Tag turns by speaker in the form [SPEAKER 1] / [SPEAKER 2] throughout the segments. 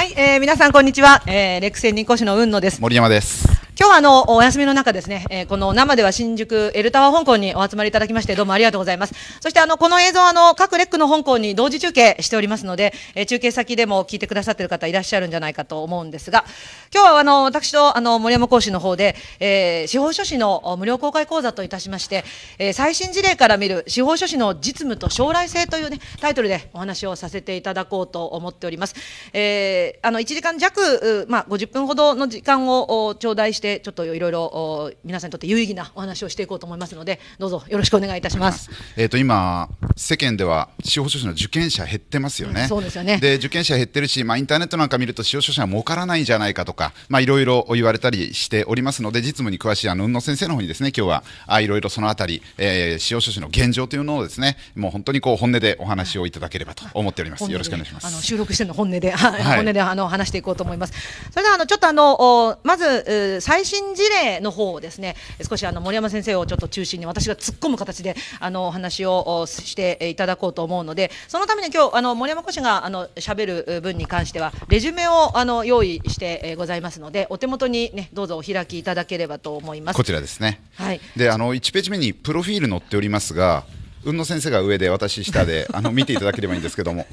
[SPEAKER 1] はい、えー、皆さんこんにちは、えー、レクセンニコ市の雲野です森山です今日はあの、お休みの中ですね、えー、この生では新宿、エルタワー香港にお集まりいただきまして、どうもありがとうございます。そしてあの、この映像あの、各レックの香港に同時中継しておりますので、えー、中継先でも聞いてくださっている方いらっしゃるんじゃないかと思うんですが、今日はあの、私とあの、森山講師の方で、えー、司法書士の無料公開講座といたしまして、え最新事例から見る司法書士の実務と将来性というね、タイトルでお話をさせていただこうと思っております。えあの、1時間弱、まあ、50分ほどの時間を頂戴して、してちょっといろいろ皆さんにとって有意義なお話をしていこうと思いますのでどうぞよろしくお願いいたします。
[SPEAKER 2] えっ、ー、と今世間では司法書士の受験者減ってますよね。うん、そうですよね。で受験者減ってるし、まあインターネットなんか見ると司法書士は儲からないんじゃないかとか、まあいろいろ言われたりしておりますので実務に詳しいあの運野先生の方にですね今日はあいろいろそのあたり、えー、司法書士の現状というのをですねもう本当にこう本音でお話をいただければと思っております。よろしくお願いします。あ
[SPEAKER 1] の収録しての本音で、本音であの話していこうと思います。それではあのちょっとあのまず最最新事例の方をですね少しあの森山先生をちょっと中心に私が突っ込む形であのお話をしていただこうと思うのでそのために今日あの森山講師があのべる分に関してはレジュメをあの用意してございますのでお手元にねどうぞお開きいただければと思います。こちらですね。はい。
[SPEAKER 2] であの1ページ目にプロフィール載っておりますが。海野先生が上で私下であの見ていただければいいんですけども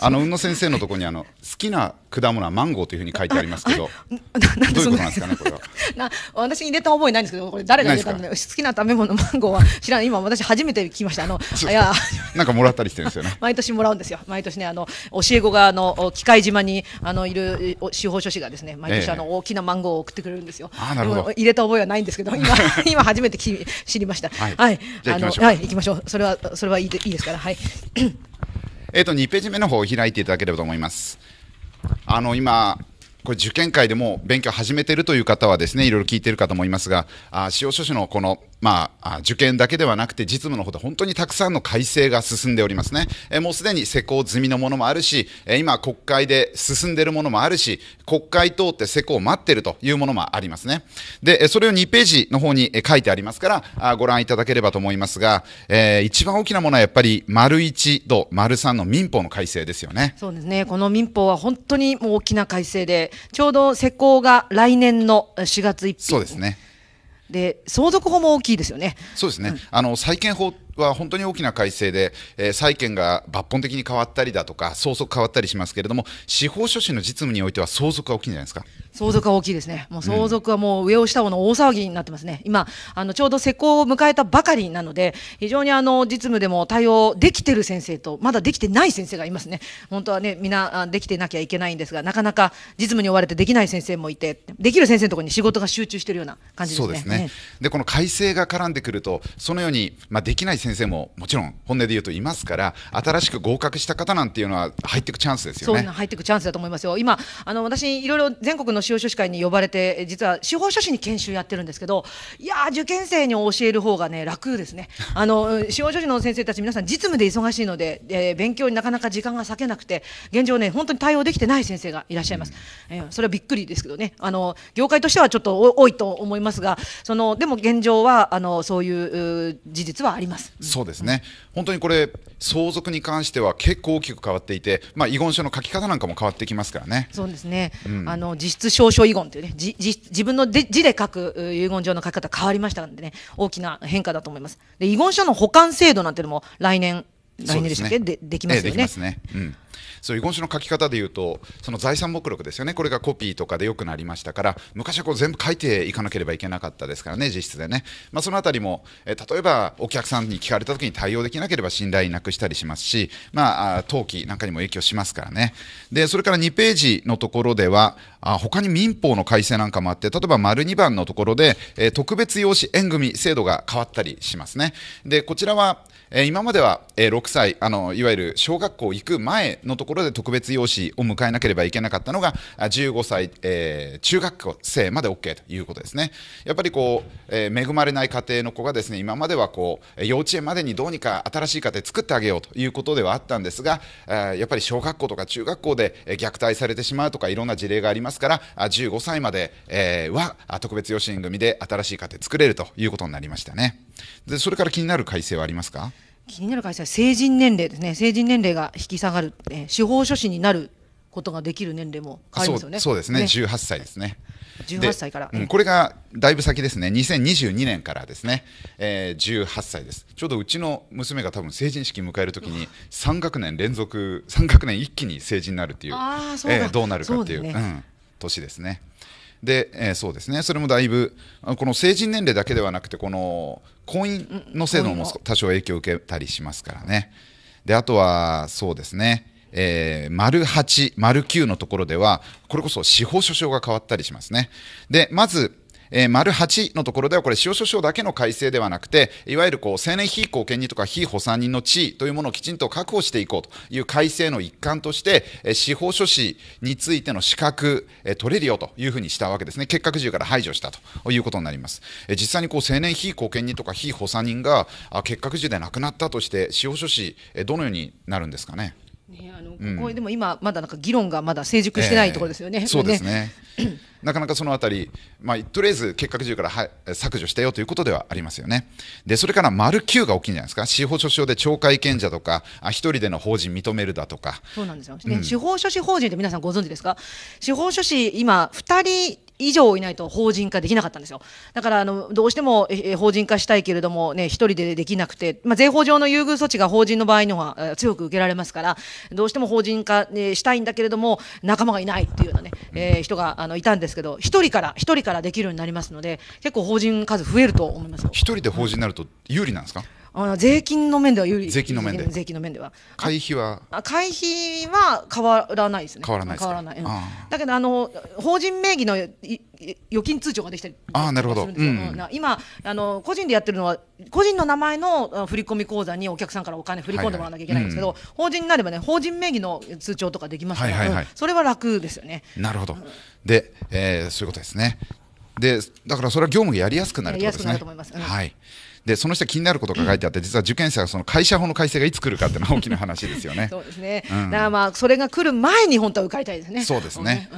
[SPEAKER 2] あの、うの先生のところに、あの、好きな果物はマンゴーというふうに書いてありますけど。どういうことなんですかね、これは。
[SPEAKER 1] な、私に入れた覚えないんですけど、これ誰が入れたんで、好きな食べ物マンゴーは知らない、今私初めて聞きました。あの、いや、
[SPEAKER 2] なんかもらったりしてるんですよね。
[SPEAKER 1] 毎年もらうんですよ。毎年ね、あの、教え子が、あの、機械島に、あの、いる司法書士がですね、毎年、あの、大きなマンゴーを送ってくれるんですよ。あ、なるほど。入れた覚えはないんですけど、今、今初めてき知りました。はい。はい、あの、はい、行きましょう。それは、それはいい、いいですから、はい。
[SPEAKER 2] えー、と2ページ目の方を開いていただければと思います。あの今これ受験会でも勉強始めてるという方はですねいろいろ聞いてるかと思いますがあ使用書士のこのまあ、受験だけではなくて実務のほど本当にたくさんの改正が進んでおりますね、えもうすでに施行済みのものもあるし、え今国会で進んでいるものもあるし国会通って施行を待っているというものもありますねでそれを2ページの方に書いてありますからあご覧いただければと思いますが、えー、一番大きなものはやっぱり丸1と丸3の民法の改正ですよねそうです
[SPEAKER 1] ねこの民法は本当にもう大きな改正でちょうど施行が来年の4
[SPEAKER 2] 月1日そうですね
[SPEAKER 1] で相続法も大きいですよね。
[SPEAKER 2] そうですね、うん、あの債権法は本当に大きな改正で、えー、債権が抜本的に変わったりだとか、相続変わったりしますけれども、司法書士の実務においては相続が大きいんじゃないですか。
[SPEAKER 1] 相続は大きいですね。もう相続はもう上を下をの大騒ぎになってますね。今、あの、ちょうど施行を迎えたばかりなので、非常にあの、実務でも対応できてる先生と、まだできてない先生がいますね。本当はね、みんなできてなきゃいけないんですが、なかなか実務に追われてできない先生もいて、できる先生のところに仕事が集中してるような感じですね。そうですね。ね
[SPEAKER 2] で、この改正が絡んでくると、そのように、まあ、できない先生ももちろん本音で言うといますから、新しく合格した方なんていうのは入っていくチャンスですよね。そう入
[SPEAKER 1] ってくチャンスだと思いますよ。今、あの、私、いろいろ全国の司法書士会に呼ばれて、実は司法書士に研修やってるんですけど、いや受験生に教える方がね、楽ですね。あの、司法書士の先生たち、皆さん実務で忙しいので、えー、勉強になかなか時間が割けなくて、現状ね、本当に対応できてない先生がいらっしゃいます。えー、それはびっくりですけどね、あの、業界としてはちょっと多いと思いますが、その、でも現状は、あの、そういう事実はあります。
[SPEAKER 2] そうですね。本当にこれ、相続に関しては結構大きく変わっていて、まあ、遺言書の書き方なんかも変わってきますからね。そうですね。うん、あ
[SPEAKER 1] の、実質証書遺言というね、自自分の字で書く遺言状の書き方変わりましたんでね、大きな変化だと思います。で遺言書の保管制度なんていうのも来年、来年でしたっけ、ね、でできますよね。できます
[SPEAKER 2] ね。うんそういう遺言書の書き方でいうと、その財産目録ですよね、これがコピーとかでよくなりましたから、昔はこう全部書いていかなければいけなかったですからね、実質でね、まあ、そのあたりも、え例えばお客さんに聞かれたときに対応できなければ信頼なくしたりしますし、まあ、登記なんかにも影響しますからね。でそれから2ページのところでは、あ他に民法の改正なんかもあって、例えば丸2番のところで、え特別養子縁組制度が変わったりしますね。でこちらは、え今までは、え6歳あの、いわゆる小学校行く前のところころで特別養子を迎えなければいけなかったのが、15歳、えー、中学生まで OK ということですね。やっぱりこう、えー、恵まれない家庭の子がですね、今まではこう、幼稚園までにどうにか新しい家庭作ってあげようということではあったんですが、やっぱり小学校とか中学校で虐待されてしまうとかいろんな事例がありますから、15歳までは特別養子縁組で新しい家庭作れるということになりましたね。でそれから気になる改正はありますか
[SPEAKER 1] 気になる会社は成人年齢ですね成人年齢が引き下がる、え司法書士になることができる年齢も変わりますよねそうですねね18
[SPEAKER 2] 歳ですね18歳から、うん、これがだいぶ先ですね2022年からですね、えー、18歳ですちょうどうちの娘が多分成人式迎えるときに3学年連続3学年一気に成人になるっていうう、えー、どうなるかっていう、ねうん、年ですねで、えー、そうですね、それもだいぶ、この成人年齢だけではなくて、この婚姻の制度も多少影響を受けたりしますからね。で、あとは、そうですね、えー、丸8、丸9のところでは、これこそ司法書書が変わったりしますね。で、まず、えー、丸8のところでは、これ、司法書だけの改正ではなくて、いわゆるこう青年非貢献人とか非補佐人の地位というものをきちんと確保していこうという改正の一環として、えー、司法書士についての資格、えー、取れるよというふうにしたわけですね、結核銃から排除したということになります。えー、実際にこう青年非貢献人とか非補佐人が結核銃で亡くなったとして、司法書士、えー、どのようになるんですかね。ね、あのここ、うん、
[SPEAKER 1] でも今、まだなんか議論がまだ成熟してないところですよね、えー、そうです
[SPEAKER 2] ね なかなかそのあたり、まあ、とりあえず結核銃からは削除したよということではありますよね、でそれから丸9が大きいんじゃないですか、司法書士法で懲戒権者とか、あ一人での法人認めるだとか、
[SPEAKER 1] そうなんですよ、ね、うん、司法書士法人って皆さんご存知ですか、司法書士、今、2人以上いないと法人化できなかったんですよ。だから、あの、どうしても、え、法人化したいけれども、ね、一人でできなくて、まあ、税法上の優遇措置が法人の場合の方が強く受けられますから、どうしても法人化、ね、したいんだけれども、仲間がいないっていうようなね、えー、人が、あの、いたんですけど、一人から、一人からできるようになりますので、結構法人数増えると思いま
[SPEAKER 2] す。一人で法人になると有利なんですか、うん
[SPEAKER 1] あの税金の面では有利税金の面で税金の面では
[SPEAKER 2] 会費は
[SPEAKER 1] 会費は変わらないですね変わらない変わらない、うん、だけどあの法人名義の預金通帳ができたりあなるほど、うん、今あの個人でやってるのは個人の名前の振込口座にお客さんからお金振り込んでもらわなきゃいけないんですけど、はいはいうん、法人になればね法人名義の通帳とかできますから、はいはいはい、それは楽ですよね
[SPEAKER 2] なるほど、で、えー、そういうことですねでだからそれは業務がやりやすくなるということですね。すうん、はいでその人気になることが書いてあって、実は受験生はその会社法の改正がいつ来るかっていうのは大きな話ですよね。そう
[SPEAKER 1] ですね。うん、だからまあそれが来る前に本当は受かりたいですね。そうですね。う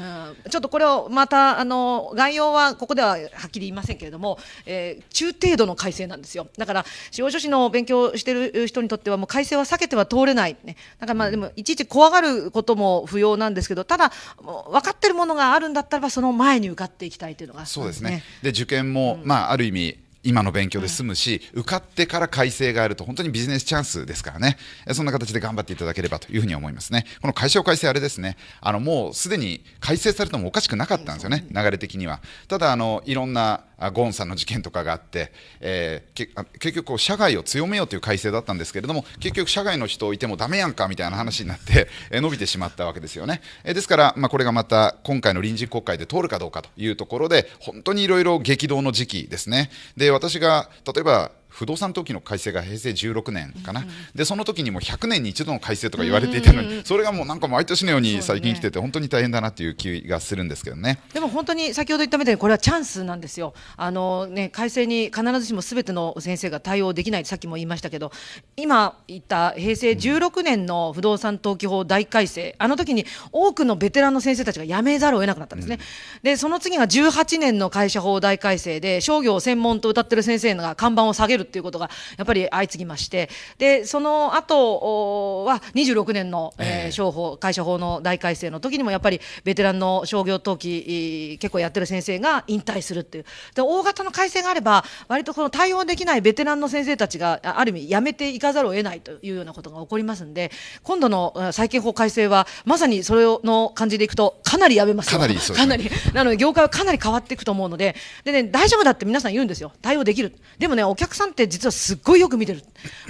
[SPEAKER 1] ん、ちょっとこれをまたあの概要はここでははっきり言いませんけれども、えー、中程度の改正なんですよ。だから司法書士の勉強してる人にとってはもう改正は避けては通れない、ね。だからまあでもいちいち怖がることも不要なんですけど、ただ分かってるものがあるんだったらばその前に受かっていきたいというのが、そうですね。
[SPEAKER 2] で受験も、うん、まあある意味今の勉強で済むし、受かってから改正があると本当にビジネスチャンスですからねそんな形で頑張っていただければというふうに思いますねこの会社を改正あれですねあのもうすでに改正されてもおかしくなかったんですよね流れ的にはただあのいろんなゴンさんの事件とかがあって、えー、結局こう社外を強めようという改正だったんですけれども結局社外の人をいてもだめやんかみたいな話になって、えー、伸びてしまったわけですよね、えー、ですから、まあ、これがまた今回の臨時国会で通るかどうかというところで本当にいろいろ激動の時期ですねで私が例えば不動産登記の改正が平成16年かな、うんでその時にも100年に一度の改正とか言われていたのに、うんそれがもうなんか毎年のように最近来てて、本当に大変だなという気がするんですけどね。
[SPEAKER 1] でも本当に先ほど言ったみたいに、これはチャンスなんですよ。あのね、改正に必ずしもすべての先生が対応できない、さっきも言いましたけど、今言った平成16年の不動産登記法大改正、あの時に多くのベテランの先生たちが辞めざるを得なくなったんですね。うん、で、その次が18年の会社法大改正で、商業専門と歌ってる先生が看板を下げるっていうことがやっぱり相次ぎましてでその後は26年の、えー、商法会社法の大改正の時にもやっぱりベテランの商業登記結構やってる先生が引退するっていうで大型の改正があれば割とこの対応できないベテランの先生たちがある意味やめていかざるを得ないというようなことが起こりますんで今度の再建法改正はまさにそれの感じでいくとかなりやめますかなりかなりなので業界はかなり変わっていくと思うのでで、ね、大丈夫だって皆さん言うんですよ対応できるでもねお客さんって実はすっごいよく見てる。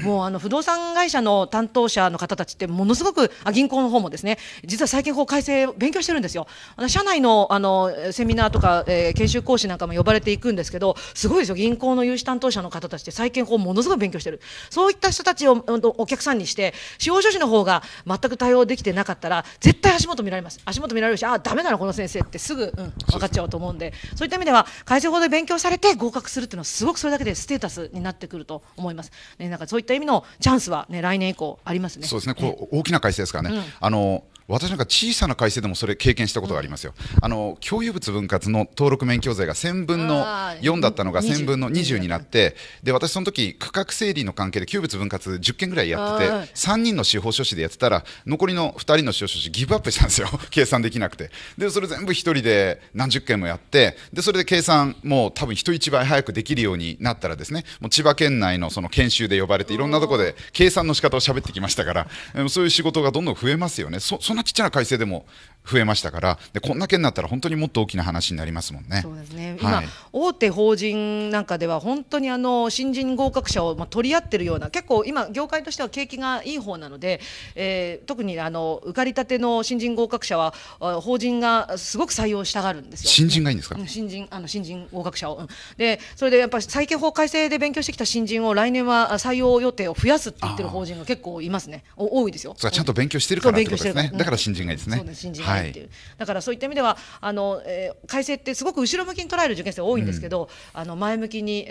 [SPEAKER 1] もうあの不動産会社の担当者の方たちってものすごく、あ銀行の方もですね、実は債権法改正勉強してるんですよ。あの社内のあのセミナーとか、えー、研修講師なんかも呼ばれていくんですけど、すごいですよ。銀行の融資担当者の方たちって債権法ものすごく勉強してる。そういった人たちをお客さんにして、司法書士の方が全く対応できてなかったら、絶対足元見られます。足元見られるし、あ、ダメだな、この先生ってすぐ、うん、分かっちゃうと思うんで、そういった意味では、改正法で勉強されて合格するっていうのはすごくそれだけでステータスになっってくると思います。ね、なんかそういった意味のチャンスは、ね、来年以降ありますね。そうですね。こ
[SPEAKER 2] う、大きな改正ですからね。あの私なんか小さな会社でもそれ経験したことがありますよ、うん、あの共有物分割の登録免許税が1000分の4だったのが1000分の20になってで私その時区画整理の関係で旧物分割10件ぐらいやってて3人の司法書士でやってたら残りの2人の司法書士ギブアップしたんですよ 計算できなくてでそれ全部1人で何十件もやってでそれで計算もう多分人一倍早くできるようになったらですねもう千葉県内のその研修で呼ばれていろんなところで計算の仕方を喋ってきましたからそういう仕事がどんどん増えますよね。そなちっちゃな改正でも増えましたからでこんだけになったら本当にもっと大きな話になりますもんね。そうで
[SPEAKER 1] すね今、はい、大手法人なんかでは本当にあの新人合格者を、まあ、取り合ってるような結構今業界としては景気がいい方なので、えー、特にあの受かりたての新人合格者は法人がすごく採用したがるんですよ。新人がいいんですか、新人あの新人合格者を、でそれでやっぱり債権法改正で勉強してきた新人を来年は採用予定を増やすって言ってる法人が結構いますね多いですよ。ちゃん
[SPEAKER 2] と勉強してるからってことですね、だから新人がいいですね。そうです新人はいないっていう、はい、
[SPEAKER 1] だからそういった意味ではあの、えー、改正ってすごく後ろ向きに捉える受験生多いんですけど、うん、あの前向きに、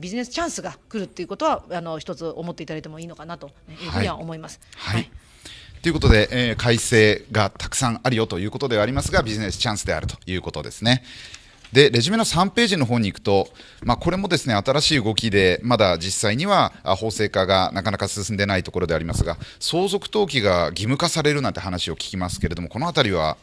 [SPEAKER 1] ビジネスチャンスが来るっていうことはあの一つ思っていただいてもいいのかなというふうには思います。は
[SPEAKER 2] い、はいということで、えー、改正がたくさんあるよということではありますが、ビジネスチャンスであるということですね。でレジュメの3ページの方に行くと、まあ、これもですね新しい動きで、まだ実際には法制化がなかなか進んでないところでありますが、相続登記が義務化されるなんて話を聞きますけれども、このあたりは。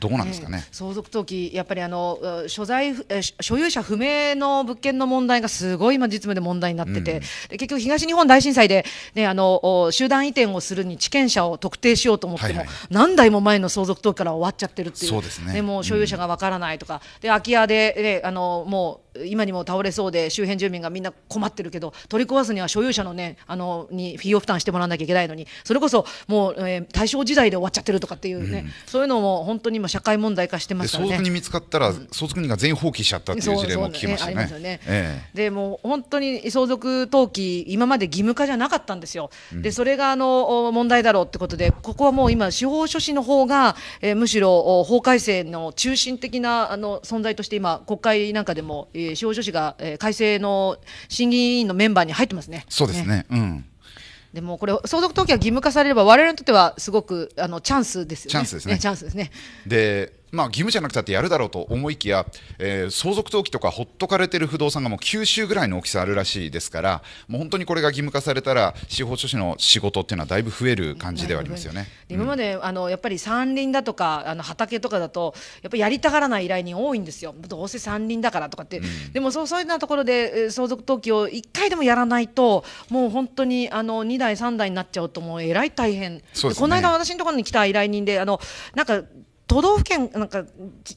[SPEAKER 2] どうなんですかね、えー、
[SPEAKER 1] 相続登記、やっぱりあの所在所有者不明の物件の問題がすごい今、実務で問題になってて、うん、結局、東日本大震災で、ね、あの集団移転をするに地権者を特定しようと思っても、はいはい、何台も前の相続登記から終わっちゃってるっていう、そうですね、でもう所有者がわからないとか、うん、で空き家で、ね、あのもう今にも倒れそうで周辺住民がみんな困ってるけど取り壊すには所有者の,、ね、あのに費用負担してもらわなきゃいけないのにそれこそもう、えー、大正時代で終わっちゃってるとかっていうね、うん、そういうのも本当に今社会問題化してますからね相続人
[SPEAKER 2] 見つかったら、うん、相続人が全員放棄しちゃったっていう事例も聞きましたね。ねねええ、
[SPEAKER 1] でも本当に相続登記今まで義務化じゃなかったんですよ。うん、でそれがあの問題だろうってことでここはもう今司法書士の方が、えー、むしろ法改正の中心的なあの存在として今国会なんかでも、えーえー、少女誌が、えー、改正の審議委員のメンバーに入ってますね。
[SPEAKER 2] そうですね、ね、うん
[SPEAKER 1] でもこれ相続登記が義務化されれば我々にとってはすごくあのチャンスですよね。チャンスですね。ねチャンス
[SPEAKER 2] ですね。でまあ、義務じゃなくたってやるだろうと思いきや、えー、相続登記とかほっとかれてる不動産がもう9州ぐらいの大きさあるらしいですから、もう本当にこれが義務化されたら、司法書士の仕事っていうのはだいぶ増える感じではありますよね、う
[SPEAKER 1] ん、今まであのやっぱり山林だとかあの畑とかだと、やっぱりやりたがらない依頼人多いんですよ、どうせ山林だからとかって、うん、でもそうそういうようなところで相続登記を1回でもやらないと、もう本当にあの2代、3代になっちゃうと、もうえらい大変、そうですね、この間、私のところに来た依頼人で、あのなんか都道府県なんか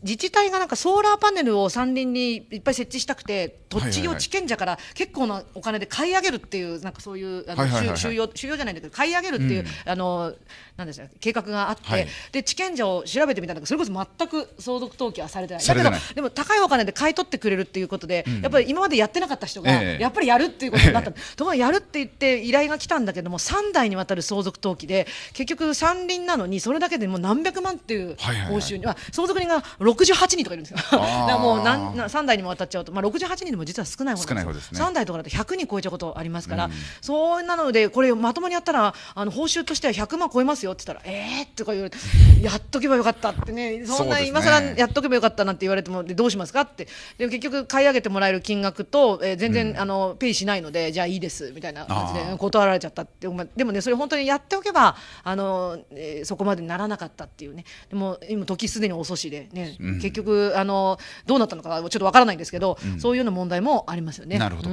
[SPEAKER 1] 自治体がなんかソーラーパネルを山林にいっぱい設置したくて土地を地権者から結構なお金で買い上げるっていうなんかそういうあの、収容収じゃないんだけど買い上げるっていう、うん、あのなんですか計画があって、はい、で地権者を調べてみたんだけどそれこそ全く相続登記はされてないだけどでも高いお金で買い取ってくれるっていうことで、うん、やっぱり今までやってなかった人が、ええ、やっぱりやるっていうことになった、ところやるって言って依頼が来たんだけども3代にわたる相続登記で結局山林なのにそれだけでもう何百万っていう。はい報酬には相続人が68人とかいるんですよ だからもう何3代にもわたっちゃうと、まあ、68人でも実は少ない方なですですね3代とかだと100人超えちゃうことありますから、うん、そうなのでこれまともにやったらあの報酬としては100万超えますよって言ったらえーとか言われてやっとけばよかったってねそんな今更やっとけばよかったなんて言われてもどうしますかってで結局買い上げてもらえる金額と、えー、全然、うん、あのペイしないのでじゃあいいですみたいな感じで断られちゃったってでもねそれ本当にやっておけばあの、えー、そこまでならなかったっていうねでも今時すでに遅しでね、うん、結局あのどうなったのかちょっとわからないんですけど、うん、そういうような問題もありますよね。なるほど。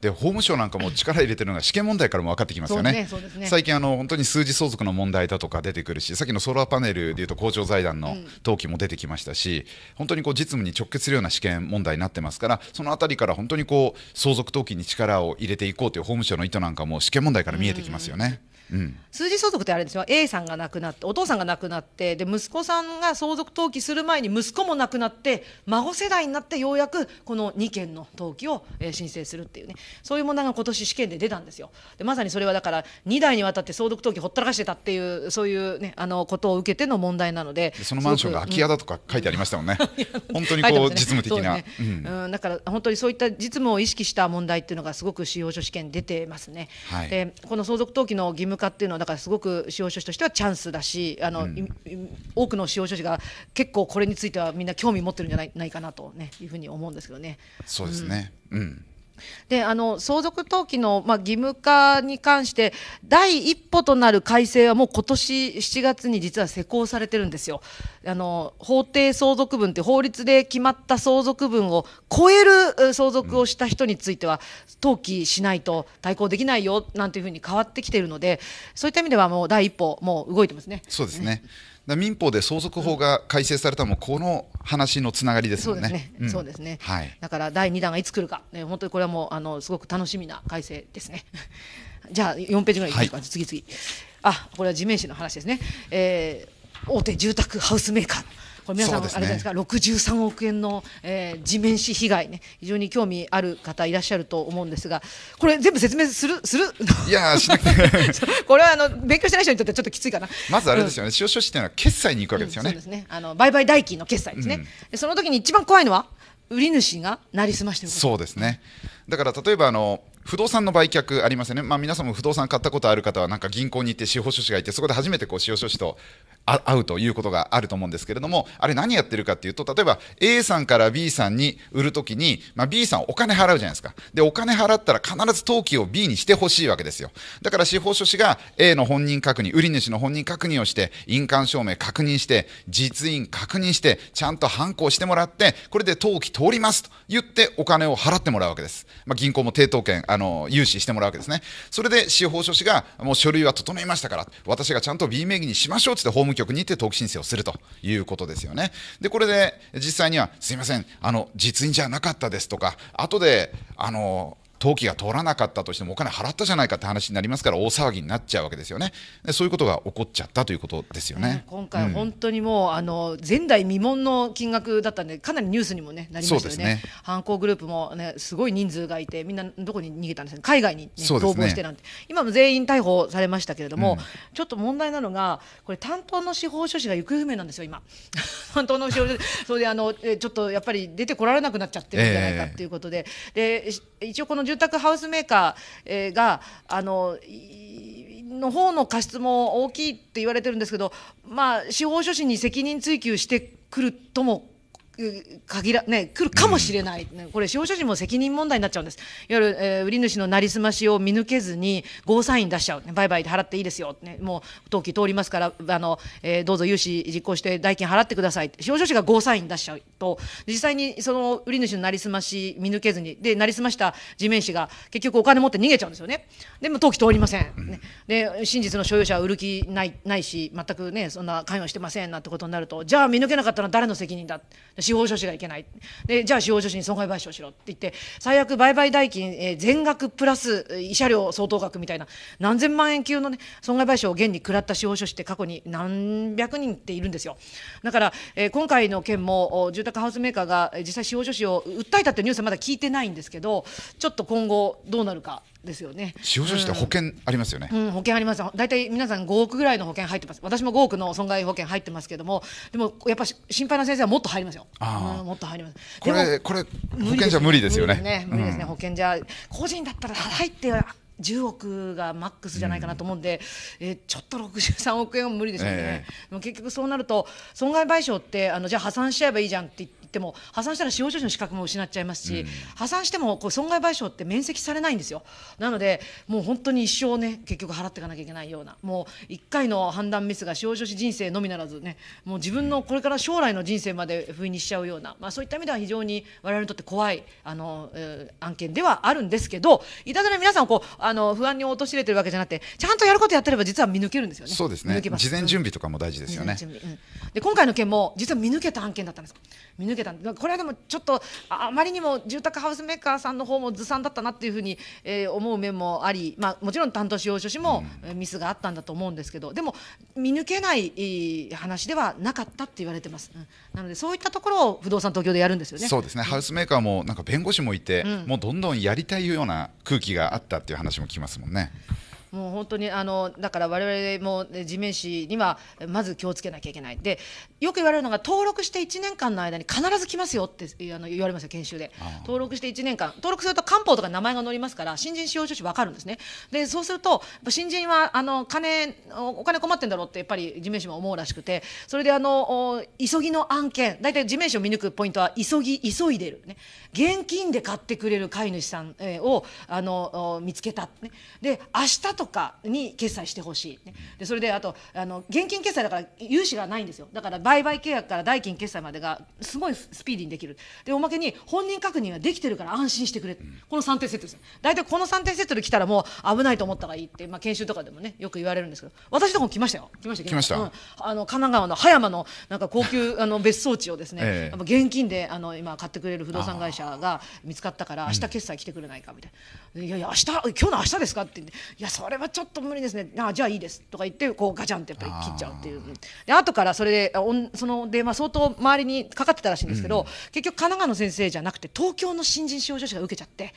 [SPEAKER 2] で法務省なんかも力入れてるのが試験問題からも分かってきますよね。ねね最近あの本当に数字相続の問題だとか出てくるし、さっきのソーラーパネルでいうと公聴財団の登記も出てきましたし、本当にこう実務に直結するような試験問題になってますから、そのあたりから本当にこう相続登記に力を入れていこうという法務省の意図なんかも試験問題から見えてきますよね。うんうんうん、
[SPEAKER 1] 数字相続ってあれですよ A さんが亡くなってお父さんが亡くなってで息子さんが相続登記する前に息子も亡くなって孫世代になってようやくこの2件の登記を、えー、申請するっていうねそういう問題が今年試験で出たんですよでまさにそれはだから2代にわたって相続登記ほったらかしてたっていうそういうねあのことを受けての問題なのでそのマンションが空き家だ
[SPEAKER 2] とか書いてありましたもんね、うん、本当にこう、ね、実務的な、
[SPEAKER 1] うん、だから本当にそういった実務を意識した問題っていうのがすごく使用書試験出てますね、はい、でこの相続登記の義務化っていうのはだからすごく司法書士としてはチャンスだしあの、うん、多くの司法書士が結構これについてはみんな興味持ってるんじゃないないかなと、ね、いうふうに思うんですけどね。
[SPEAKER 2] そうですね、うん
[SPEAKER 1] であの相続登記の、まあ、義務化に関して第一歩となる改正はもう今年7月に実は施行されてるんですよあの法定相続分って法律で決まった相続分を超える相続をした人については登記しないと対抗できないよなんていうふうに変わってきているのでそういった意味ではもう第一歩もう動いてますね。そうですね、
[SPEAKER 2] 民法で相続法が改正されたのもこの話のつながりですよね。そうですね。はい。
[SPEAKER 1] だから第二弾がいつ来るか、ね、本当にこれはもうあのすごく楽しみな改正ですね。じゃあ4ページぐらいいきますか、はい、次々。あ、これは地面師の話ですね。えー、大手住宅ハウスメーカー。これ皆さん、ね、あれですか、63億円の、えー、地面師被害ね、非常に興味ある方いらっしゃると思うんですが、これ全部説明するする。
[SPEAKER 2] いや しなくて
[SPEAKER 1] これはあの勉強してない人にとってはちょっときついかな。まずあれです
[SPEAKER 2] よね、用書士っていうのは決済に行くわけですよね。うん、そうです
[SPEAKER 1] ね。あの売買代金の決済ですね。うん、その時に一番怖いのは売り主がなりすまし
[SPEAKER 2] てそうですね。だから例えばあの不動産の売却ありますよね、まあ、皆さんも不動産買ったことある方は、なんか銀行に行って、司法書士がいて、そこで初めてこう司法書士と会うということがあると思うんですけれども、あれ、何やってるかっていうと、例えば A さんから B さんに売るときに、まあ、B さん、お金払うじゃないですか、でお金払ったら必ず登記を B にしてほしいわけですよ。だから司法書士が A の本人確認、売り主の本人確認をして、印鑑証明確認して、実印確認して、ちゃんと判行してもらって、これで登記通りますと言って、お金を払ってもらうわけです。まあ、銀行も抵当権、あの融資してもらうわけですね。それで司法書士が、もう書類は整いましたから、私がちゃんと B 名義にしましょうって法務局に行って登記申請をするということですよね。で、これで実際には、すみません、あの実印じゃなかったですとか、後で、あの登記が通らなかったとしてもお金払ったじゃないかって話になりますから大騒ぎになっちゃうわけですよね。そういうことが起こっちゃったということですよね。
[SPEAKER 1] 今回本当にもう、うん、あの前代未聞の金額だったんでかなりニュースにもねなりましたよね。ね犯行グループもねすごい人数がいてみんなどこに逃げたんですか海外に、ね、逃亡してなんて今も全員逮捕されましたけれども、うん、ちょっと問題なのがこれ担当の司法書士が行方不明なんですよ今 担当の司法書士それであのちょっとやっぱり出てこられなくなっちゃってるんじゃないかということで、えー、で一応この住宅ハウスメーカー、えがあのの方の過失も大きいって言われてるんですけど、まあ、司法書士に責任追及してくるとも限ら、ね、来るかもしれない、これ、消費者士も責任問題になっちゃうんです、いわゆる、えー、売り主のなりすましを見抜けずに、ゴーサイン出しちゃう、ね、売買で払っていいですよ、ね、もう登記通りますから、あのえー、どうぞ融資実行して代金払ってください、消費者士がゴーサイン出しちゃうと、実際にその売り主のなりすまし見抜けずに、で、なりすました地面師が結局お金持って逃げちゃうんですよね、でも登記通りません、ね、で真実の所有者は売る気ないないし、全くね、そんな関与してませんなんてことになると、じゃあ見抜けなかったのは誰の責任だ。司法書士がいけないでじゃあ司法書士に損害賠償しろって言って最悪売買代金、えー、全額プラス慰謝料相当額みたいな何千万円級の、ね、損害賠償を現に食らった司法書士って過去に何百人っているんですよだから、えー、今回の件も住宅ハウスメーカーが実際司法書士を訴えたってニュースはまだ聞いてないんですけどちょっと今後どうなるかですよね司法書士って保
[SPEAKER 2] 険ありますよね、う
[SPEAKER 1] んうん、保険あります大体皆さん5億ぐらいの保険入ってます私も5億の損害保険入ってますけどもでもやっぱり心配な先生はもっと入りますよあ、うん、もっと入りますこれこれ
[SPEAKER 2] 保険じゃ無理ですよね無理ですね、ね、保
[SPEAKER 1] 険じゃ個人だったら入って10億がマックスじゃないかなと思うんで、うん、えー、ちょっと63億円は無理ですよね、えー、でも結局そうなると損害賠償ってあのじゃあ破産しちゃえばいいじゃんって言ってっても破産したら司法書士の資格も失っちゃいますし、うん、破産してもこう損害賠償って免責されないんですよなのでもう本当に一生ね結局払っていかなきゃいけないようなもう1回の判断ミスが司法書士人生のみならずねもう自分のこれから将来の人生まで不意にしちゃうような、まあ、そういった意味では非常に我々にとって怖いあの、えー、案件ではあるんですけどいたずら皆さんこうあの不安に陥れてるわけじゃなくてちゃんとやることやってれば実は見抜けるんですよね。そうですね事前準備
[SPEAKER 2] とかも大事ですよね、うん、
[SPEAKER 1] で今回の件も実は見抜けた案件だったんです見抜けたんでこれはでもちょっとあまりにも住宅ハウスメーカーさんの方もずさんだったなっていうふうに、えー、思う面もあり、まあ、もちろん担当司法書士もミスがあったんだと思うんですけど、でも見抜けない話ではなかったって言われてます、うん、なのでそういったところを不動産東京でやるんですよねそうです
[SPEAKER 2] ね、うん、ハウスメーカーもなんか弁護士もいて、うん、もうどんどんやりたいような空気があったっていう話も聞きますもんね。
[SPEAKER 1] もう本当にあのだから我々も地面師にはまず気をつけなきゃいけないでよく言われるのが登録して1年間の間に必ず来ますよってあの言われますよ研修で登録して1年間登録すると官報とか名前が載りますから新人使用書士分かるんですねでそうすると新人はあの金お金困ってんだろうってやっぱり地面師も思うらしくてそれであの急ぎの案件大体地面師を見抜くポイントは急ぎ急いでるね現金で買ってくれる飼い主さんをあの見つけた、ね、で明日とかに決済してほしい、ね、でそれであとあの現金決済だから融資がないんですよだから売買契約から代金決済までがすごいスピーディーにできるでおまけに本人確認ができてるから安心してくれ、うん、この3点セットです大体この3点セットで来たらもう危ないと思ったらいいって、まあ、研修とかでもねよく言われるんですけど私とこ来ましたよ来ました来ました、うん、あの神奈川の葉山のなんか高級あの別荘地をですね、ええ、現金であの今買ってくれる不動産会社が見つかったから明日決済来てくれないかみたいな、うん、いやいや明日今日の明日ですかって言っていやそれはちょっと無理ですねあじゃあいいですとか言ってこうガチャンってやっぱり切っちゃうっていうで後からそれでそので、ま相当周りにかかってたらしいんですけど、うん、結局神奈川の先生じゃなくて東京の新人使用書士が受けちゃって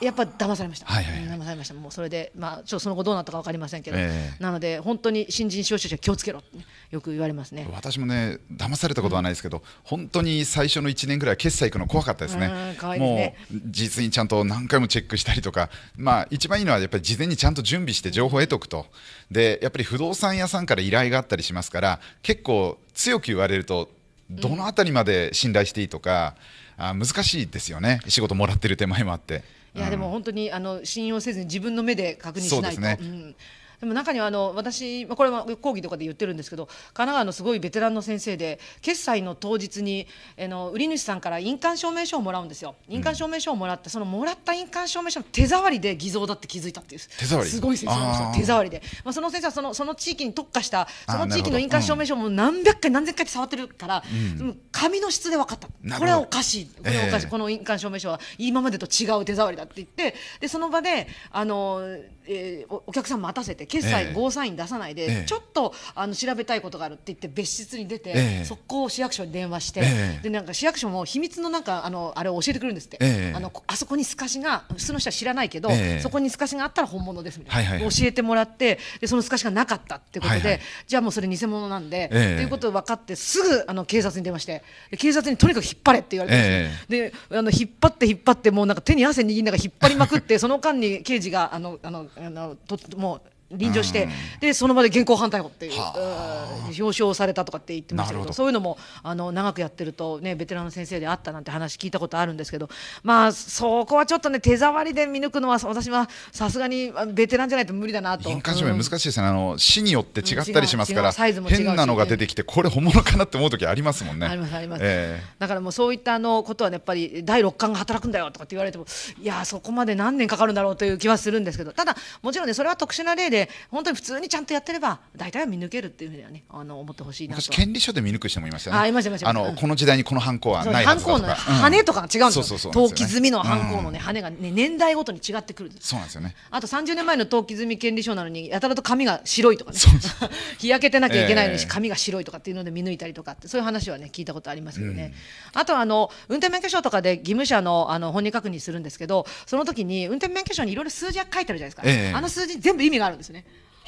[SPEAKER 1] やっぱ騙されました、騙されましたもうそれで、まあ、ちょその後どうなったか分かりませんけど、えー、なので本当に新人使用書士は気をつけろよく言われますね
[SPEAKER 2] 私もね騙されたことはないですけど、うん、本当に最初の1年ぐらい決済行くの怖かったですね。うん、いいねもう実にちゃんと何回もチェックしたりとか、まあ、一番いいのはやっぱり事前にちゃんと準備して情報を得ておくと。うんでやっぱり不動産屋さんから依頼があったりしますから結構強く言われるとどの辺りまで信頼していいとか、うん、あ難しいですよね仕事もらってる手前もあって。
[SPEAKER 1] いやでも本当にあの信用せずに自分の目で確認しないと。そうですね、うんでも中にはあの私これは講義とかで言ってるんですけど神奈川のすごいベテランの先生で決済の当日にあの売り主さんから印鑑証明書をもらうんですよ印鑑証明書をもらって、そのもらった印鑑証明書の手触りで偽造だって気づいたっていう手触りすごい先生んです手触りで、まあ、その先生はそのその地域に特化したその地域の印鑑証明書も何百回何千回って触ってるから、うん、紙の質で分かったこれはおかしいこれはおかしい、えー、この印鑑証明書は今までと違う手触りだって言ってでその場であの、えー、お客さん待たせて決済ゴーサイン出さないで、ちょっとあの調べたいことがあるって言って別室に出て、えー、速攻市役所に電話して、でなんか市役所も秘密のなんかあのあれを教えてくるんですって、あのあそこに透かしが普通の人は知らないけど、そこに透かしがあったら本物ですみたいな、はいはい、教えてもらってでその透かしがなかったってことで、はいはい、じゃあもうそれ偽物なんで、ということを分かってすぐあの警察に電話して警察にとにかく引っ張れって言われてで、ねえー、あの引っ張って引っ張ってもうなんか手に汗握りながら引っ張りまくってその間に刑事があのあのあのともう臨場して、でその場で現行犯逮捕っていう、表彰されたとかって言ってましたけどそういうのもあの長くやってると、ね、ベテランの先生であったなんて話聞いたことあるんですけど、まあ、そこはちょっとね手触りで見抜くのは私はさすがにベテランじゃないと無理だなと。難しい
[SPEAKER 2] ですね、あの市によって違ったりしますから、変なのが出てきてこれ本物かなって思う時ありますもんね。あり
[SPEAKER 1] ますあります、だからもうそういったあのことは、やっぱり第六感が働くんだよとかって言われてもいやそこまで何年かかるんだろうという気はするんですけどただもちろんねそれは特殊な例でで本当に普通にちゃんとやってれば大体は見抜けるっていうふうにはねあの思ってほしいなと権
[SPEAKER 2] 利書で見抜く人もいましたねあいましたいましたあの、うん、この時代にこの犯行はないはずだとか犯行の羽とかが違うんですよ登記済みの犯行のね
[SPEAKER 1] 羽がね年代ごとに違ってくるそうなんですよねあと30年前の登記済み権利書なのにやたらと髪が白いとかね 日焼けてなきゃいけないのに髪が白いとかっていうので見抜いたりとかってそういう話はね聞いたことありますよね、うん、あとあの運転免許証とかで義務者のあの本人確認するんですけどその時に運転免許証にいろいろ数字が書いてあるじゃないですか、えあの数字全部意味があるんですですね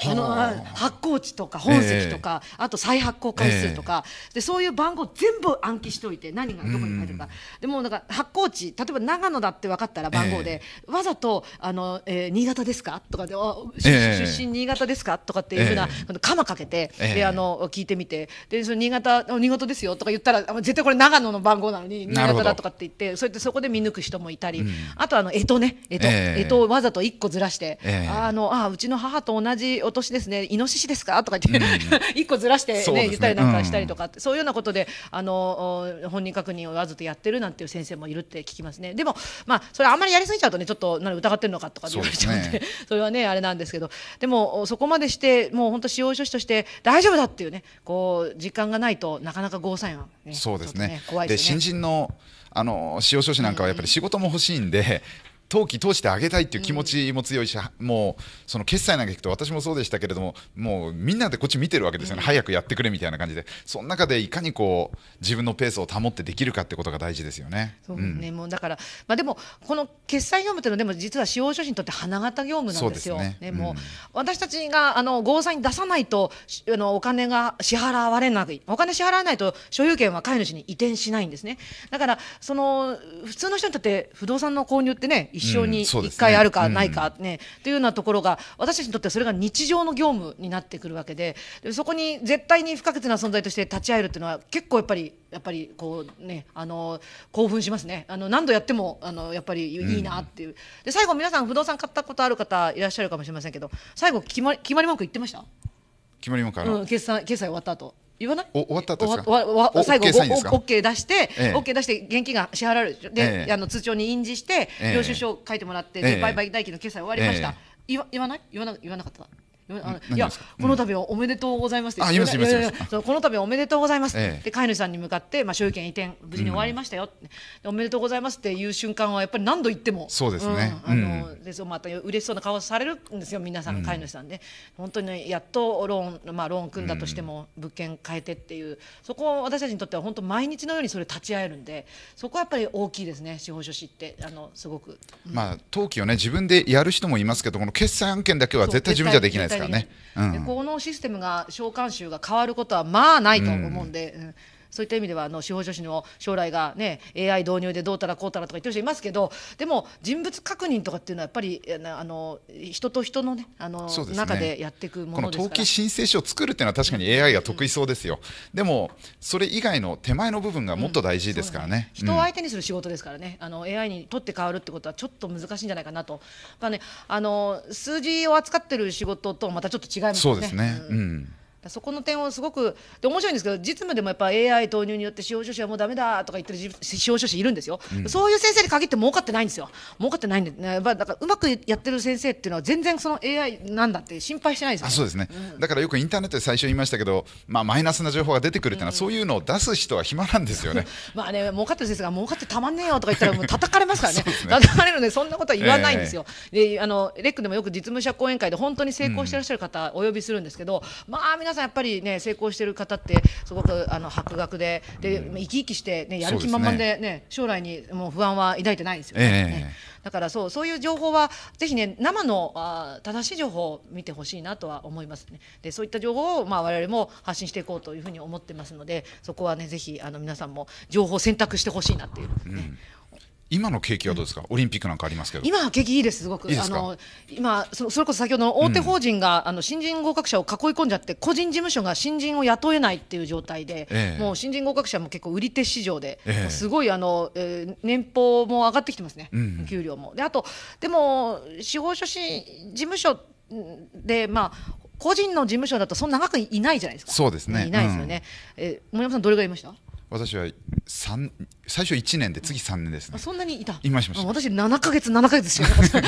[SPEAKER 1] あの発行地とか本籍とか、えー、あと再発行回数とか、えー、でそういう番号全部暗記しておいて何がどこに書いてるか、でもなんか発行地例えば長野だって分かったら番号で、えー、わざとあの、えー、新潟ですかとかで出身新潟ですかとかっていうふうな、えー、カマかけて、であの聞いてみてでその新潟新潟ですよとか言ったら絶対これ長野の番号なのに新潟だとかって言ってそうやってそこで見抜く人もいたり、うん、あとあの干支ね干支、えー、をわざと1個ずらして、あのあうちの母と同じお年ですねイノシシですかとか言って、うん、一個ずらしてね、ね言ったりなんかしたりとか、うん、そういうようなことであの本人確認をわざとやってるなんていう先生もいるって聞きますねでも、まあ、それあんまりやりすぎちゃうとねちょっと何疑ってるのかとか言われちゃうんで、ね、それはねあれなんですけどでもそこまでしてもう本当使用書士として大丈夫だっていうねこう実感がないとなかなかゴーサインは、
[SPEAKER 2] ね、そうですね、ね、怖いですね新人のあの使用書士なんかはやっぱり仕事も欲しいんで、冬季通してあげたいっていう気持ちも強いし、うん、もうその決済なんか聞くと私もそうでしたけれどももうみんなでこっち見てるわけですよね、うん、早くやってくれみたいな感じでその中でいかにこう自分のペースを保ってできるかってことが大事ですよね。そうね、
[SPEAKER 1] うん、もうだから、まあ、でもこの決済業務っていうのはでも実は使用書士にとって花形業務なんですよ。ね、ね、もう私たちがあの合算に出さないとあのお金が支払われないお金支払わないと所有権は飼い主に移転しないんですね。だからその普通の人にとって不動産の購入ってね一生に一回あるかないかね、というようなところが私たちにとってはそれが日常の業務になってくるわけでそこに絶対に不可欠な存在として立ち会えるっていうのは結構やっぱりやっぱりこうねあの興奮しますねあの何度やってもあのやっぱりいいなっていう、で最後皆さん不動産買ったことある方いらっしゃるかもしれませんけど最後決まり決まり文句言ってました
[SPEAKER 2] 決まり文句あうん、
[SPEAKER 1] 決算決済終わった後言わない
[SPEAKER 2] お終わった後ですかわわ最後 OK, サインで出
[SPEAKER 1] して、オッケー出して現金が支払われるで、あの通帳に印字して、領収書を書いてもらって、売買代金の決済終わりました、言わ言わない言わな言わなかったいや、この度はおめでとうございますって言って、うこの度はおめでとうございますって、飼い主さんに向かって、まあ、所有権移転、無事に終わりましたよ、おめでとうございますっていう瞬間は、やっぱり何度言っても、そうですね、うあのでそうまた嬉しそうな顔されるんですよ、皆さん、飼い主さんで、本当にやっとローン、まあ、ローン組んだとしても、物件変えてっていう、そこを私たちにとっては、本当、毎日のようにそれ、立ち会えるんで、そこはやっぱり大きいですね、司法書士って、あのすごく。
[SPEAKER 2] まあ、登記をね、自分でやる人もいますけど、この決済案件だけは絶対自分じゃできないですからね、うん、こ
[SPEAKER 1] のシステムが召喚集が変わることはまあないと思うんで、うんそういった意味ではあの司法書士の将来がね AI 導入でどうたらこうたらとか言ってる人いますけどでも人物確認とかっていうのはやっぱりあの人と人のねあの中でやっていくものですからこの登記
[SPEAKER 2] 申請書を作るっていうのは確かに AI が得意そうですよ、うん、でもそれ以外の手前の部分がもっと大事ですからねうんね、人を相
[SPEAKER 1] 手にする仕事ですからねあの AI にとって変わるってことはちょっと難しいんじゃないかなと、あね、あの数字を扱ってる仕事とまたちょっと違いますね。そうですね、うんそこの点をすごくで面白いんですけど実務でもやっぱ AI 投入によって司法書士はもうだめだとか言ってる司法書士いるんですよ、うん、そういう先生に限って儲かってないんですよ儲かってないんで、ね、やっだからうまくやってる先生っていうのは全然その AI なんだって心配してないですよ、ね、あそうですね、うん、
[SPEAKER 2] だからよくインターネットで最初言いましたけど、まあ、マイナスな情報が出てくるっていうのは、うん、そういうのを出す人は暇なんですよね
[SPEAKER 1] まあね儲かってる先生が儲かってたまんねえよとか言ったらもう 叩かれますからねね叩かれるのでそんなことは言わないんですよ、えー、であのレックでもよく実務者講演会で本当に成功してらっしゃる方お呼びするんですけどまあ皆皆さんやっぱりね成功してる方ってすごくあの博学でで、生き生きしてねやる気満々でね、ね、将来にもう不安は抱いてないですよね。ねだからそうそういう情報はぜひね生のあ正しい情報を見てほしいなとは思いますね。でそういった情報をまあ我々も発信していこうというふうに思ってますのでそこはねぜひあの皆さんも情報を選択してほしいなってい
[SPEAKER 2] う、ね、うん今の景気はどうですか、うん、オリンピックなんかありますけど今
[SPEAKER 1] は景気いいですすごくあの今そそれこそ先ほどの大手法人が、うん、あの新人合格者を囲い込んじゃって個人事務所が新人を雇えないっていう状態で、えー、もう新人合格者も結構売り手市場で、えー、すごいあの、えー、年俸も上がってきてますね、うん、給料もであとでも司法書士事務所でまあ個人の事務所だとそんな長くいないじゃないです
[SPEAKER 2] かそうですねいないですよね、
[SPEAKER 1] えー、森山さんどれぐらいいました
[SPEAKER 2] 私は3最初1年で次3年ですねそ
[SPEAKER 1] んなにいた今しました私7か月7か月しかなかっ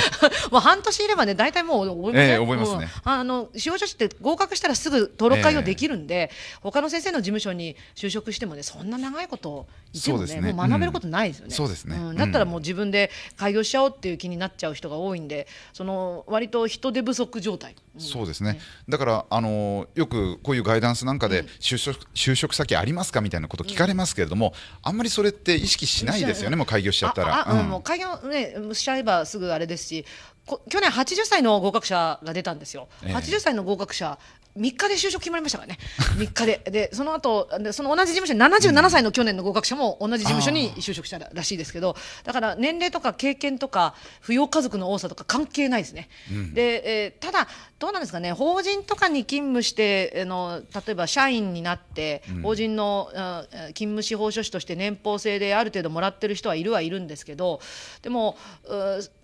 [SPEAKER 1] た 半年いればね大体もう覚え,、え覚えますねあの司法書士って合格したらすぐ登録開をできるんで、えー、他の先生の事務所に就職してもねそんな長いこといてもね、ね、もう学べることないですよね、うん、そうですね、うん、だったらもう自分で開業しちゃおうっていう気になっちゃう人が多いんでその割と人手不足状態、
[SPEAKER 2] うん、そうですね、ね、だからあのよくこういうガイダンスなんかで就職,、就職先ありますかみたいなこと聞かれますけれども、あんまりそれってって意識しないですよね、もう開業しちゃったら。うん、もう
[SPEAKER 1] 開業ね、しちゃえばすぐあれですし、去年80歳の合格者が出たんですよ、80歳の合格者、3日で就職決まりましたからね、3 日で、でその後その同じ事務所に77歳の去年の合格者も同じ事務所に就職したらしいですけど、だから年齢とか経験とか、扶養家族の多さとか関係ないですね、うん、でえー、ただ、どうなんですかね、法人とかに勤務して、あの例えば社員になって、法人の、うん、勤務司法書士として年俸制である程度もらってる人はいるはいるんですけど、でも、